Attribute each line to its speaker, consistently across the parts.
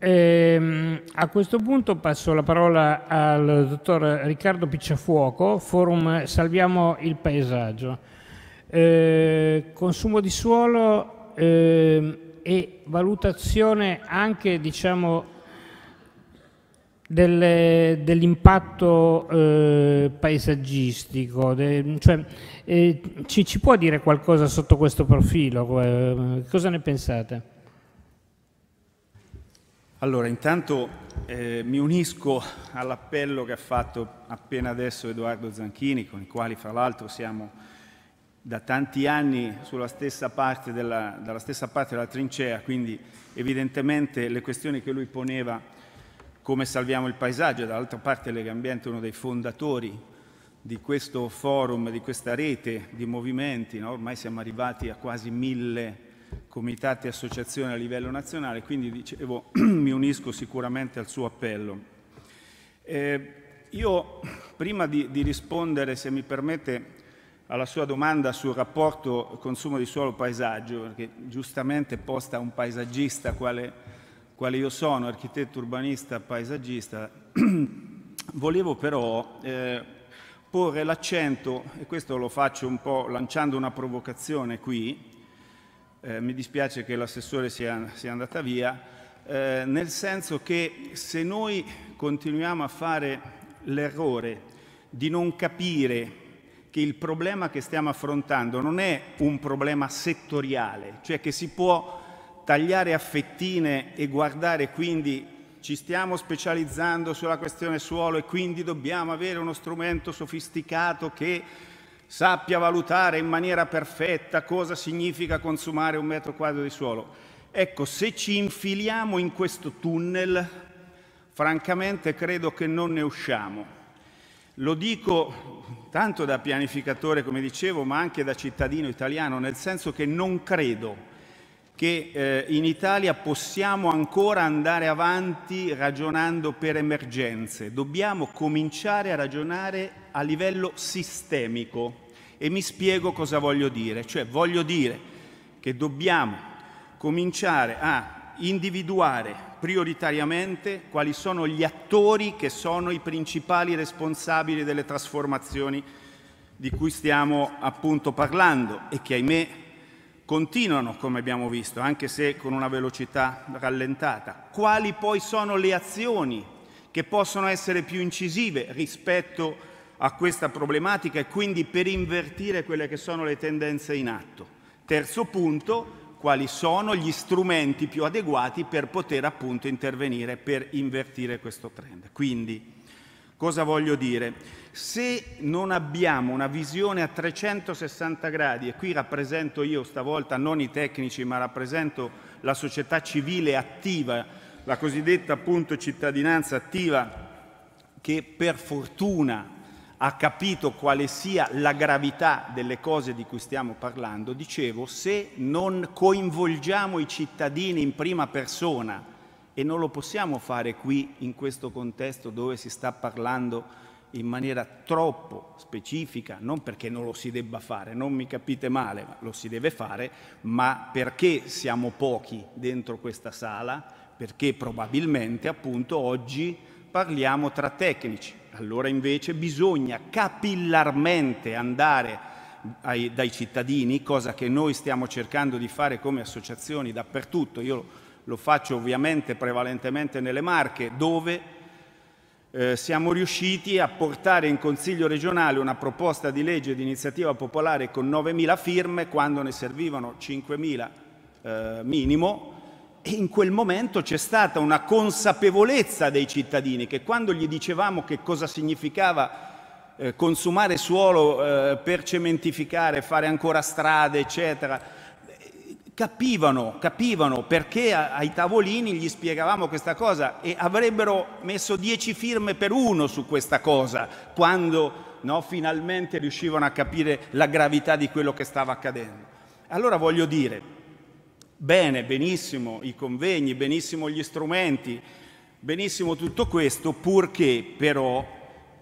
Speaker 1: Ehm, a questo punto passo la parola al dottor Riccardo Picciafuoco, forum Salviamo il paesaggio. Ehm, consumo di suolo ehm, e valutazione anche diciamo, dell'impatto eh, paesaggistico, de, cioè, eh, ci, ci, può dire qualcosa sotto questo profilo? Eh, cosa ne pensate?
Speaker 2: Allora, intanto eh, mi unisco all'appello che ha fatto appena adesso Edoardo Zanchini, con i quali fra l'altro siamo da tanti anni sulla stessa parte della, dalla stessa parte della trincea, quindi evidentemente le questioni che lui poneva come salviamo il paesaggio, dall'altra parte Legambiente è uno dei fondatori di questo forum, di questa rete di movimenti, no? ormai siamo arrivati a quasi mille comitati e associazioni a livello nazionale, quindi dicevo, mi unisco sicuramente al suo appello. Eh, io prima di, di, rispondere, se mi permette, alla sua domanda sul rapporto consumo di suolo-paesaggio, perché giustamente posta un paesaggista quale, quale io sono, architetto urbanista paesaggista, volevo però eh, porre l'accento, e questo lo faccio un po' lanciando una provocazione qui, eh, mi dispiace che l'assessore sia, sia andata via, eh, nel senso che se noi continuiamo a fare l'errore di non capire che il problema che stiamo affrontando non è un problema settoriale, cioè che si può tagliare a fettine e guardare quindi ci stiamo specializzando sulla questione suolo e quindi dobbiamo avere uno strumento sofisticato che sappia valutare in maniera perfetta cosa significa consumare un metro quadro di suolo. Ecco, se ci infiliamo in questo tunnel, francamente credo che non ne usciamo. Lo dico tanto da pianificatore, come dicevo, ma anche da cittadino italiano, nel senso che non credo che eh, in Italia possiamo ancora andare avanti ragionando per emergenze, dobbiamo cominciare a ragionare a livello sistemico e mi spiego cosa voglio dire, cioè voglio dire che dobbiamo cominciare a individuare prioritariamente quali sono gli attori che sono i principali responsabili delle trasformazioni di cui stiamo appunto parlando e che ahimè continuano, come abbiamo visto, anche se con una velocità rallentata. Quali poi sono le azioni che possono essere più incisive rispetto a questa problematica e quindi per invertire quelle che sono le tendenze in atto? Terzo punto, quali sono gli strumenti più adeguati per poter appunto intervenire per invertire questo trend. Quindi Cosa voglio dire? Se non abbiamo una visione a 360 gradi, e qui rappresento io stavolta non i tecnici, ma rappresento la società civile attiva, la cosiddetta appunto cittadinanza attiva, che per fortuna ha capito quale sia la gravità delle cose di cui stiamo parlando, dicevo, se non coinvolgiamo i cittadini in prima persona, e non lo possiamo fare qui in questo contesto dove si sta parlando in maniera troppo specifica, non perché non lo si debba fare, non mi capite male, lo si deve fare, ma perché siamo pochi dentro questa sala, perché probabilmente appunto oggi parliamo tra tecnici, allora invece bisogna capillarmente andare ai, dai cittadini, cosa che noi stiamo cercando di fare come associazioni dappertutto. Io lo faccio ovviamente prevalentemente nelle Marche, dove eh, siamo riusciti a portare in Consiglio regionale una proposta di legge di iniziativa popolare con 9.000 firme quando ne servivano 5.000 eh, minimo e in quel momento c'è stata una consapevolezza dei cittadini che quando gli dicevamo che cosa significava eh, consumare suolo eh, per cementificare, fare ancora strade, eccetera, capivano, capivano perché ai tavolini gli spiegavamo questa cosa e avrebbero messo dieci firme per uno su questa cosa quando no, finalmente riuscivano a capire la gravità di quello che stava accadendo. Allora voglio dire, bene, benissimo i convegni, benissimo gli strumenti, benissimo tutto questo, purché però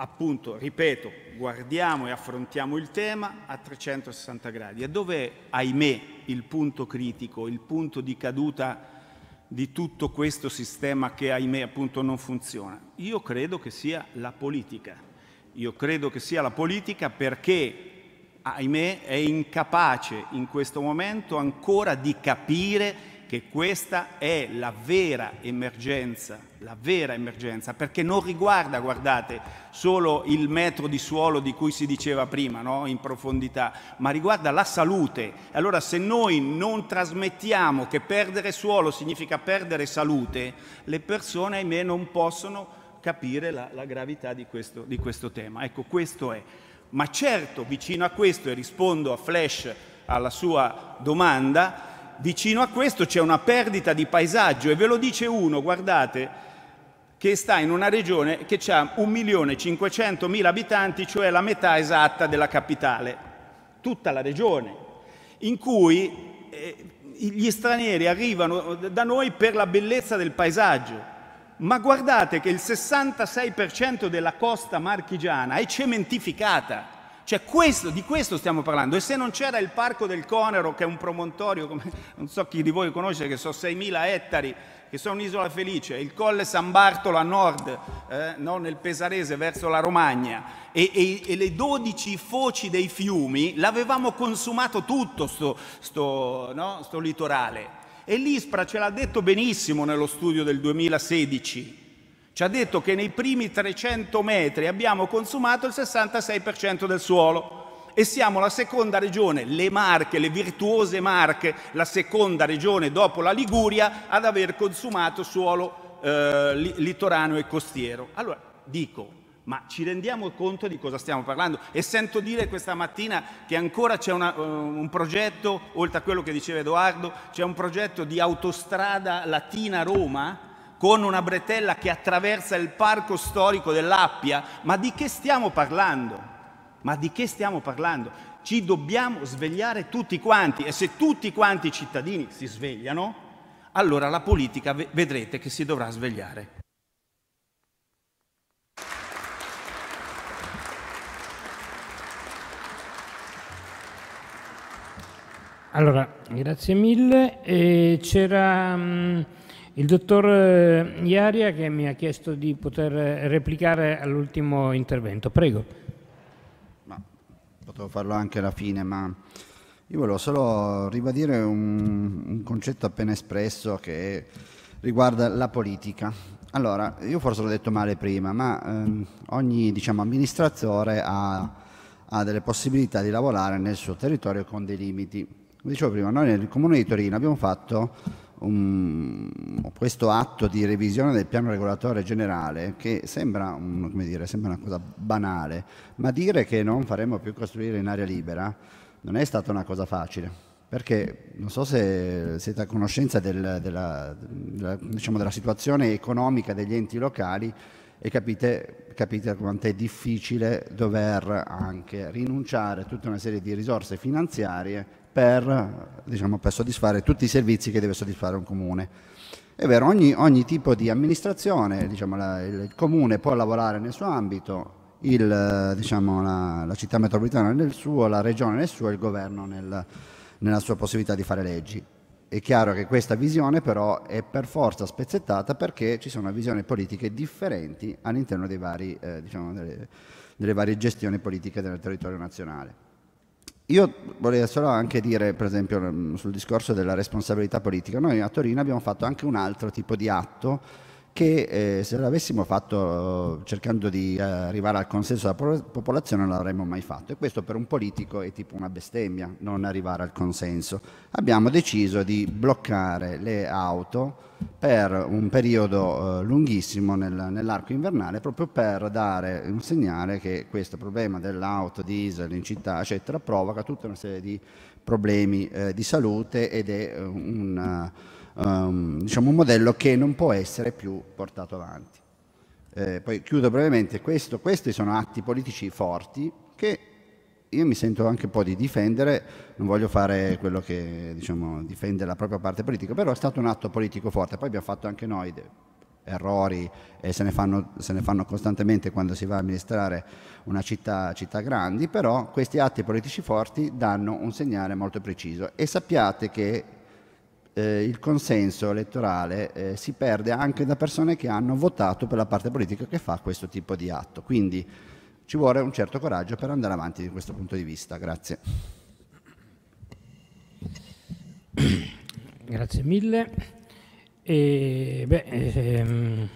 Speaker 2: appunto, ripeto, guardiamo e affrontiamo il tema a 360 gradi. E dove, ahimè, il punto critico, il punto di caduta di tutto questo sistema che, ahimè, appunto non funziona? Io credo che sia la politica. Io credo che sia la politica perché, ahimè, è incapace in questo momento ancora di capire che questa è la vera emergenza, la vera emergenza, perché non riguarda, guardate, solo il metro di suolo di cui si diceva prima, no? in profondità, ma riguarda la salute. Allora se noi non trasmettiamo che perdere suolo significa perdere salute, le persone, ahimè, non possono capire la, la gravità di questo, di questo tema. Ecco, questo è. Ma certo, vicino a questo, e rispondo a Flash alla sua domanda, vicino a questo c'è una perdita di paesaggio e ve lo dice uno, guardate, che sta in una regione che ha 1.500.000 abitanti, cioè la metà esatta della capitale, tutta la regione, in cui eh, gli stranieri arrivano da noi per la bellezza del paesaggio. Ma guardate che il 66% della costa marchigiana è cementificata cioè questo, di questo stiamo parlando. E se non c'era il Parco del Conero, che è un promontorio, come, non so chi di voi conosce, che sono 6.000 ettari, che sono un'isola felice, il Colle San Bartolo a nord, eh, no, nel Pesarese, verso la Romagna, e, e, e, le 12 foci dei fiumi, l'avevamo consumato tutto sto, sto, no, sto litorale. E l'ISPRA ce l'ha detto benissimo nello studio del 2016, ci ha detto che nei primi 300 metri abbiamo consumato il 66% del suolo e siamo la seconda regione, le Marche, le virtuose Marche, la seconda regione dopo la Liguria ad aver consumato suolo eh, litorano e costiero. Allora, dico, ma ci rendiamo conto di cosa stiamo parlando? E sento dire questa mattina che ancora c'è una, eh, un progetto, oltre a quello che diceva Edoardo, c'è un progetto di autostrada Latina-Roma con una bretella che attraversa il parco storico dell'Appia, ma di che stiamo parlando? Ma di che stiamo parlando? Ci dobbiamo svegliare tutti quanti e se tutti quanti i cittadini si svegliano, allora la politica vedrete che si dovrà svegliare.
Speaker 1: Allora, grazie mille. Eh, c'era... Mh... Mm, il dottor eh, Iaria che mi ha chiesto di poter eh, replicare all'ultimo intervento, prego.
Speaker 3: Ma, potevo farlo anche alla fine, ma io volevo solo ribadire un, un concetto appena espresso che riguarda la politica. Allora, io forse l'ho detto male prima, ma ehm, ogni diciamo, amministratore ha, ha, delle possibilità di lavorare nel suo territorio con dei limiti. Come dicevo prima, noi nel Comune di Torino abbiamo fatto um, questo atto di revisione del piano regolatore generale che sembra, um, dire, sembra, una cosa banale, ma dire che non faremo più costruire in aria libera non è stata una cosa facile. Perché non so se siete a conoscenza del, della, della, diciamo, della situazione economica degli enti locali, e capite, capite quanto è difficile dover anche rinunciare a tutta una serie di risorse finanziarie per, diciamo, per soddisfare tutti i servizi che deve soddisfare un comune. È vero, ogni, ogni tipo di amministrazione, diciamo, la, il comune può lavorare nel suo ambito, il, diciamo, la, la, città metropolitana nel suo, la regione nel suo e il governo nel, nella sua possibilità di fare leggi. È chiaro che questa visione però è per forza spezzettata perché ci sono visioni politiche differenti all'interno vari, eh, diciamo, delle, delle, varie gestioni politiche del territorio nazionale. Io vorrei solo anche dire, per esempio, mm, sul discorso della responsabilità politica, noi a Torino abbiamo fatto anche un altro tipo di atto che eh, se l'avessimo fatto eh, cercando di eh, arrivare al consenso della popolazione non l'avremmo mai fatto e questo per un politico è tipo una bestemmia non arrivare al consenso. Abbiamo deciso di bloccare le auto per un periodo eh, lunghissimo nel, nell'arco invernale proprio per dare un segnale che questo problema dell'auto, diesel in città eccetera provoca tutta una serie di problemi eh, di salute ed è eh, un um, diciamo un modello che non può essere più portato avanti. Eh, poi chiudo brevemente, Questo, questi sono atti politici forti che io mi sento anche un po' di difendere, non voglio fare quello che diciamo, difende la propria parte politica, però è stato un atto politico forte, poi abbiamo fatto anche noi errori e se ne, fanno, se ne fanno costantemente quando si va a amministrare una città, città grandi, però questi atti politici forti danno un segnale molto preciso e sappiate che eh, il consenso elettorale eh, si perde anche da persone che hanno votato per la parte politica che fa questo tipo di atto. Quindi ci vuole un certo coraggio per andare avanti da questo punto di vista. Grazie.
Speaker 1: Grazie mille. E, beh, ehm,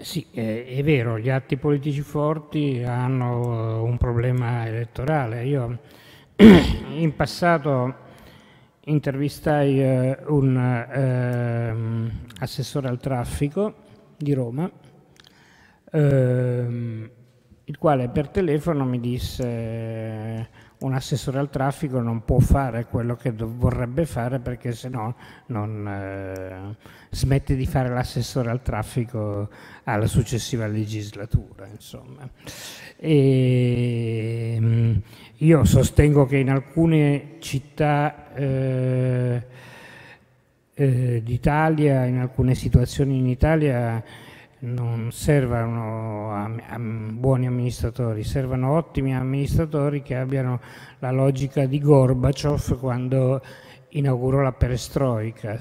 Speaker 1: sì, è, è vero, gli atti politici forti hanno un problema elettorale. Io in passato intervistai eh, un eh, assessore al traffico di Roma, ehm, il quale per telefono mi disse un assessore al traffico non può fare quello che vorrebbe fare perché se no non eh, smette di fare l'assessore al traffico alla successiva legislatura. Insomma. E, ehm, io sostengo che in alcune città eh, eh, d'Italia, in alcune situazioni in Italia non servono a, a buoni amministratori, servono ottimi amministratori che abbiano la logica di Gorbaciov quando inaugurò la perestroica,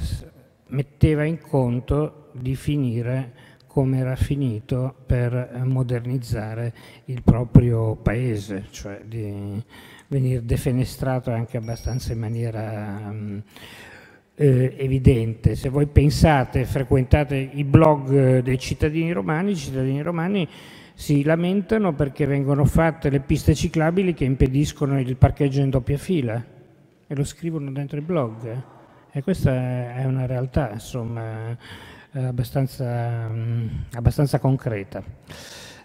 Speaker 1: metteva in conto di finire come era finito per eh, modernizzare il proprio paese, cioè di, venire defenestrato anche abbastanza in maniera um, eh, evidente. Se voi pensate, frequentate i blog eh, dei cittadini romani, i cittadini romani si lamentano perché vengono fatte le piste ciclabili che impediscono il parcheggio in doppia fila e lo scrivono dentro i blog. E questa è una realtà, insomma, eh, abbastanza, mm, abbastanza concreta.